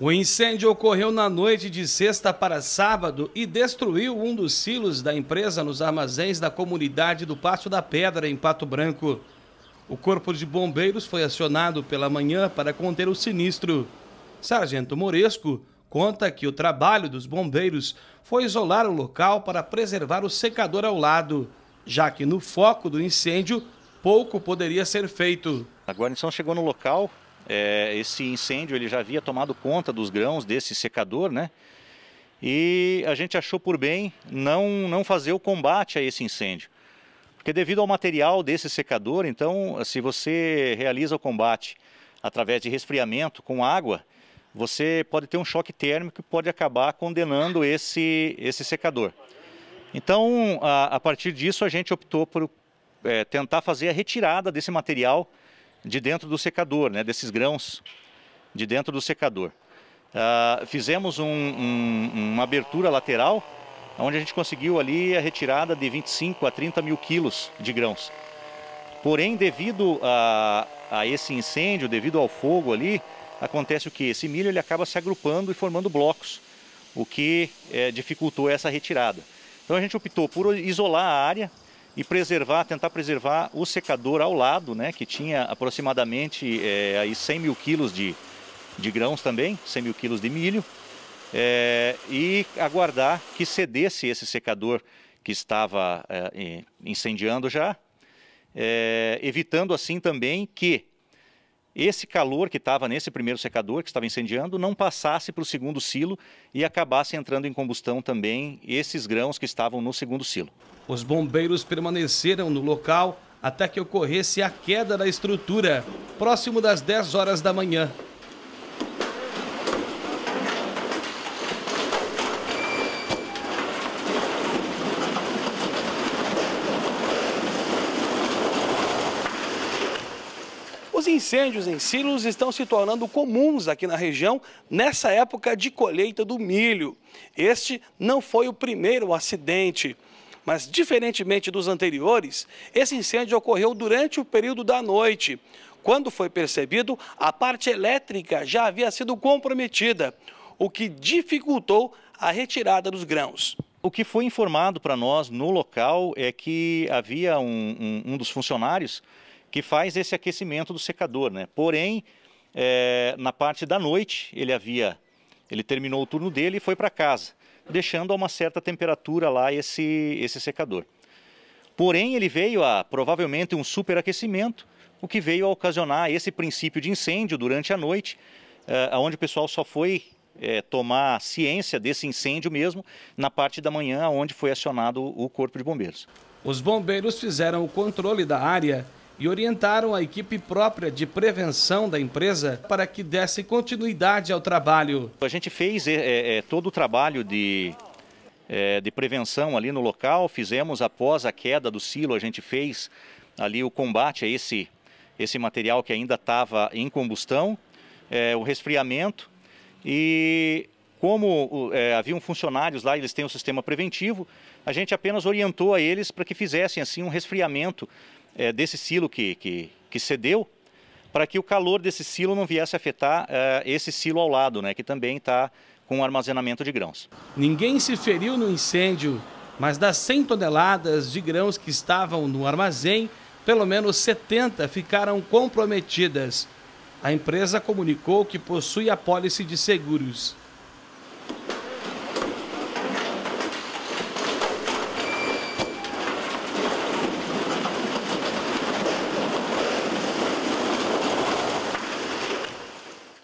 O incêndio ocorreu na noite de sexta para sábado e destruiu um dos silos da empresa nos armazéns da comunidade do Passo da Pedra, em Pato Branco. O Corpo de Bombeiros foi acionado pela manhã para conter o sinistro. Sargento Moresco conta que o trabalho dos bombeiros foi isolar o local para preservar o secador ao lado, já que no foco do incêndio pouco poderia ser feito. A guarnição chegou no local, é, esse incêndio ele já havia tomado conta dos grãos desse secador, né? E a gente achou por bem não, não fazer o combate a esse incêndio. Porque devido ao material desse secador, então, se você realiza o combate através de resfriamento com água, você pode ter um choque térmico e pode acabar condenando esse, esse secador. Então, a, a partir disso, a gente optou por é, tentar fazer a retirada desse material de dentro do secador, né, desses grãos de dentro do secador. Uh, fizemos um, um, uma abertura lateral, onde a gente conseguiu ali a retirada de 25 a 30 mil quilos de grãos. Porém, devido a, a esse incêndio, devido ao fogo ali, acontece o que? Esse milho ele acaba se agrupando e formando blocos, o que é, dificultou essa retirada. Então a gente optou por isolar a área, e preservar, tentar preservar o secador ao lado, né, que tinha aproximadamente é, aí 100 mil quilos de, de grãos também, 100 mil quilos de milho, é, e aguardar que cedesse esse secador que estava é, incendiando já, evitando assim também que esse calor que estava nesse primeiro secador, que estava incendiando, não passasse para o segundo silo e acabasse entrando em combustão também esses grãos que estavam no segundo silo. Os bombeiros permaneceram no local até que ocorresse a queda da estrutura, próximo das 10 horas da manhã. Os incêndios em silos estão se tornando comuns aqui na região nessa época de colheita do milho. Este não foi o primeiro acidente. Mas, diferentemente dos anteriores, esse incêndio ocorreu durante o período da noite. Quando foi percebido, a parte elétrica já havia sido comprometida, o que dificultou a retirada dos grãos. O que foi informado para nós no local é que havia um, um, um dos funcionários que faz esse aquecimento do secador. Né? Porém, é, na parte da noite, ele havia. Ele terminou o turno dele e foi para casa, deixando a uma certa temperatura lá esse, esse secador. Porém, ele veio a provavelmente um superaquecimento, o que veio a ocasionar esse princípio de incêndio durante a noite, eh, é, onde o pessoal só foi é, tomar ciência desse incêndio mesmo na parte da manhã, onde foi acionado o Corpo de Bombeiros. Os bombeiros fizeram o controle da área e orientaram a equipe própria de prevenção da empresa para que desse continuidade ao trabalho. A gente fez é, é, é, todo o trabalho de, é, de prevenção ali no local, fizemos após a queda do silo, a gente fez ali o combate a esse, esse material que ainda estava em combustão, é, o resfriamento e como é, haviam funcionários lá, eles têm um sistema preventivo, a gente apenas orientou a eles para que fizessem assim um resfriamento é, desse silo que, que, que cedeu, para que o calor desse silo não viesse afetar é, esse silo ao lado, né, que também está com armazenamento de grãos. Ninguém se feriu no incêndio, mas das 100 toneladas de grãos que estavam no armazém, pelo menos 70 ficaram comprometidas. A empresa comunicou que possui apólice de seguros.